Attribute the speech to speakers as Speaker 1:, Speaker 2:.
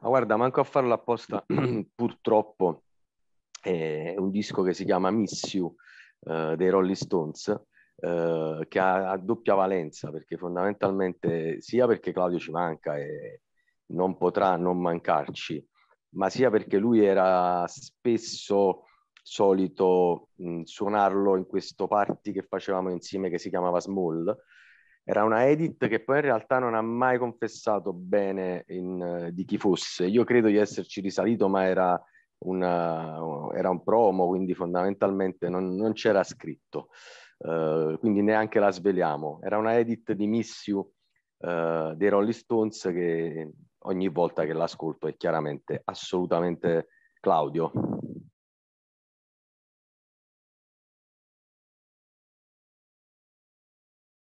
Speaker 1: Ma
Speaker 2: guarda, manco a farlo apposta,
Speaker 3: purtroppo, è un disco che si chiama Miss You eh, dei Rolling Stones, eh, che ha, ha, doppia valenza, perché fondamentalmente sia perché Claudio ci manca e non potrà non mancarci, ma sia perché lui era spesso solito mh, suonarlo in questo party che facevamo insieme che si chiamava Small, era una edit che poi in realtà non ha mai confessato bene in, uh, di chi fosse. Io credo di esserci risalito, ma era, una, eh, era un promo, quindi fondamentalmente non, non c'era scritto. Uh, quindi neanche la sveliamo. Era una edit di Missiu uh, dei Rolling Stones che ogni volta che l'ascolto è chiaramente assolutamente Claudio.